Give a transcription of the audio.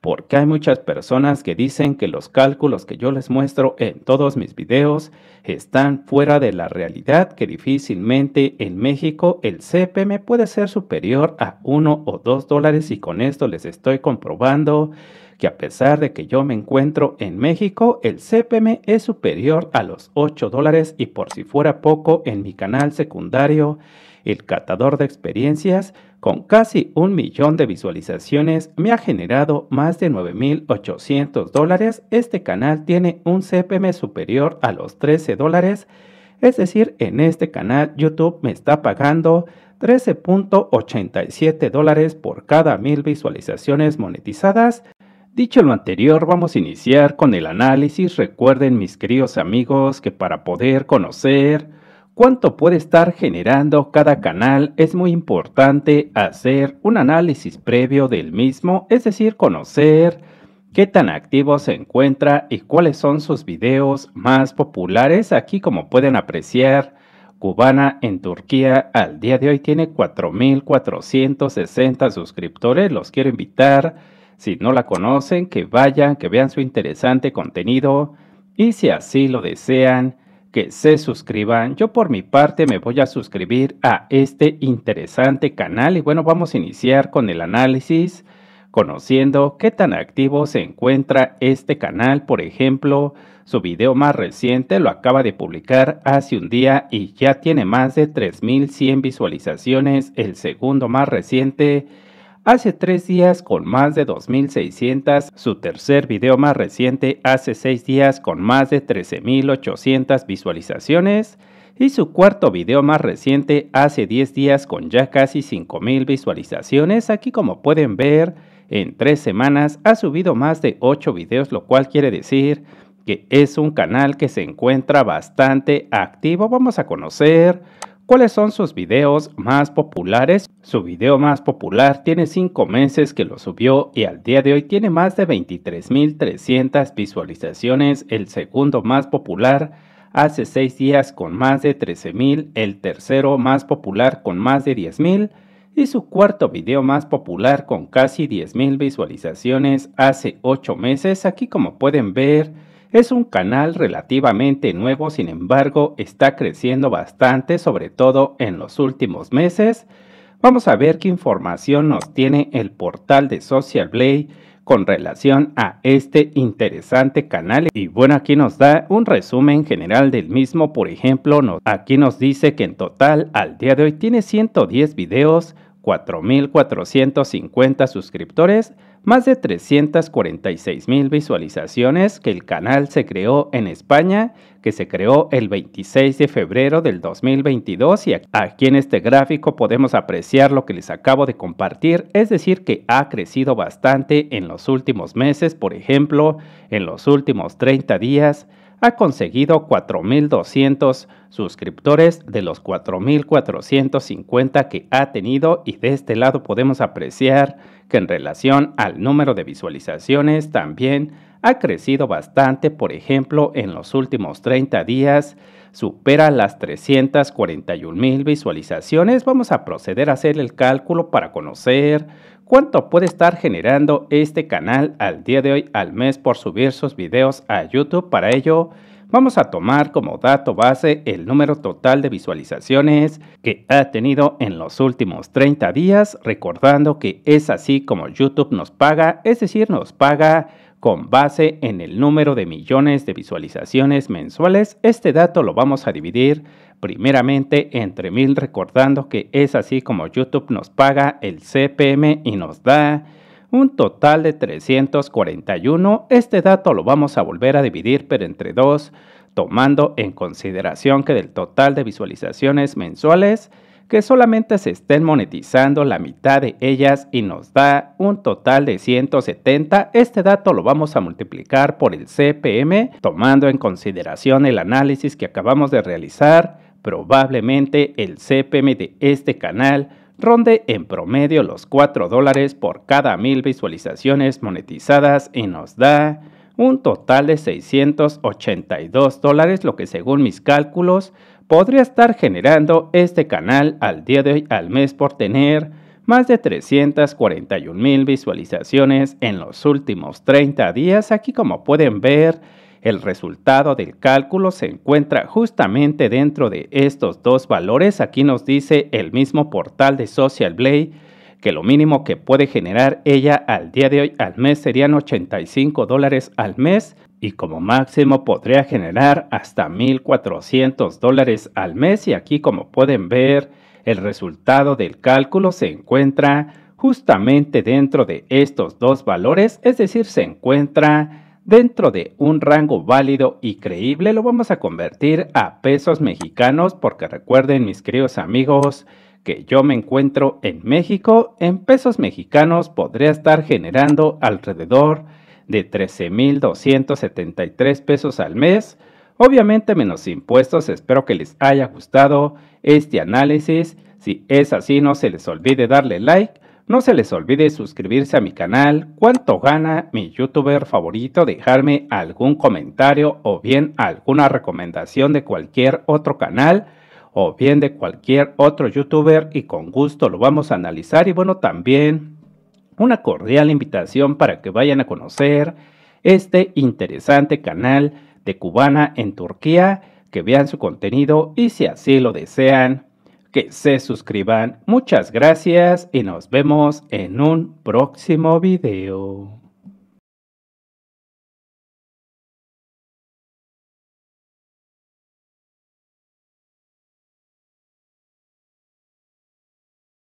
porque hay muchas personas que dicen que los cálculos que yo les muestro en todos mis videos están fuera de la realidad que difícilmente en México el CPM puede ser superior a 1 o 2 dólares y con esto les estoy comprobando que a pesar de que yo me encuentro en México, el CPM es superior a los 8 dólares y por si fuera poco en mi canal secundario, el catador de experiencias, con casi un millón de visualizaciones, me ha generado más de 9.800 dólares. Este canal tiene un CPM superior a los 13 dólares. Es decir, en este canal YouTube me está pagando 13.87 dólares por cada mil visualizaciones monetizadas. Dicho lo anterior, vamos a iniciar con el análisis. Recuerden mis queridos amigos que para poder conocer cuánto puede estar generando cada canal, es muy importante hacer un análisis previo del mismo, es decir, conocer qué tan activo se encuentra y cuáles son sus videos más populares. Aquí, como pueden apreciar, Cubana en Turquía al día de hoy tiene 4.460 suscriptores. Los quiero invitar, si no la conocen, que vayan, que vean su interesante contenido y si así lo desean, que se suscriban. Yo por mi parte me voy a suscribir a este interesante canal y bueno, vamos a iniciar con el análisis conociendo qué tan activo se encuentra este canal. Por ejemplo, su video más reciente lo acaba de publicar hace un día y ya tiene más de 3.100 visualizaciones. El segundo más reciente hace tres días con más de 2.600, su tercer video más reciente hace seis días con más de 13.800 visualizaciones y su cuarto video más reciente hace 10 días con ya casi 5.000 visualizaciones. Aquí como pueden ver, en tres semanas ha subido más de 8 videos, lo cual quiere decir que es un canal que se encuentra bastante activo. Vamos a conocer ¿Cuáles son sus videos más populares? Su video más popular tiene 5 meses que lo subió y al día de hoy tiene más de 23.300 visualizaciones. El segundo más popular hace 6 días con más de 13.000. El tercero más popular con más de 10.000. Y su cuarto video más popular con casi 10.000 visualizaciones hace 8 meses. Aquí como pueden ver es un canal relativamente nuevo, sin embargo, está creciendo bastante, sobre todo en los últimos meses. Vamos a ver qué información nos tiene el portal de Social Blade con relación a este interesante canal y bueno aquí nos da un resumen general del mismo por ejemplo aquí nos dice que en total al día de hoy tiene 110 videos 4.450 suscriptores, más de 346.000 visualizaciones que el canal se creó en España, que se creó el 26 de febrero del 2022 y aquí en este gráfico podemos apreciar lo que les acabo de compartir, es decir, que ha crecido bastante en los últimos meses, por ejemplo, en los últimos 30 días ha conseguido 4.200 suscriptores de los 4.450 que ha tenido y de este lado podemos apreciar que en relación al número de visualizaciones también ha crecido bastante, por ejemplo, en los últimos 30 días supera las 341 mil visualizaciones. Vamos a proceder a hacer el cálculo para conocer cuánto puede estar generando este canal al día de hoy al mes por subir sus videos a YouTube. Para ello, vamos a tomar como dato base el número total de visualizaciones que ha tenido en los últimos 30 días, recordando que es así como YouTube nos paga, es decir, nos paga con base en el número de millones de visualizaciones mensuales, este dato lo vamos a dividir primeramente entre mil, recordando que es así como YouTube nos paga el CPM y nos da un total de 341. Este dato lo vamos a volver a dividir, pero entre dos, tomando en consideración que del total de visualizaciones mensuales, que solamente se estén monetizando la mitad de ellas y nos da un total de 170. Este dato lo vamos a multiplicar por el CPM tomando en consideración el análisis que acabamos de realizar. Probablemente el CPM de este canal ronde en promedio los 4 dólares por cada mil visualizaciones monetizadas y nos da un total de 682 dólares, lo que según mis cálculos podría estar generando este canal al día de hoy al mes por tener más de 341 mil visualizaciones en los últimos 30 días. Aquí como pueden ver, el resultado del cálculo se encuentra justamente dentro de estos dos valores. Aquí nos dice el mismo portal de Social Blade que lo mínimo que puede generar ella al día de hoy al mes serían 85 dólares al mes y como máximo podría generar hasta 1.400 dólares al mes y aquí como pueden ver el resultado del cálculo se encuentra justamente dentro de estos dos valores, es decir, se encuentra dentro de un rango válido y creíble. Lo vamos a convertir a pesos mexicanos porque recuerden mis queridos amigos que yo me encuentro en México, en pesos mexicanos podría estar generando alrededor de 13.273 pesos al mes, obviamente menos impuestos. Espero que les haya gustado este análisis. Si es así, no se les olvide darle like, no se les olvide suscribirse a mi canal. ¿Cuánto gana mi youtuber favorito? Dejarme algún comentario o bien alguna recomendación de cualquier otro canal o bien de cualquier otro youtuber y con gusto lo vamos a analizar y bueno también una cordial invitación para que vayan a conocer este interesante canal de cubana en Turquía, que vean su contenido y si así lo desean, que se suscriban. Muchas gracias y nos vemos en un próximo video.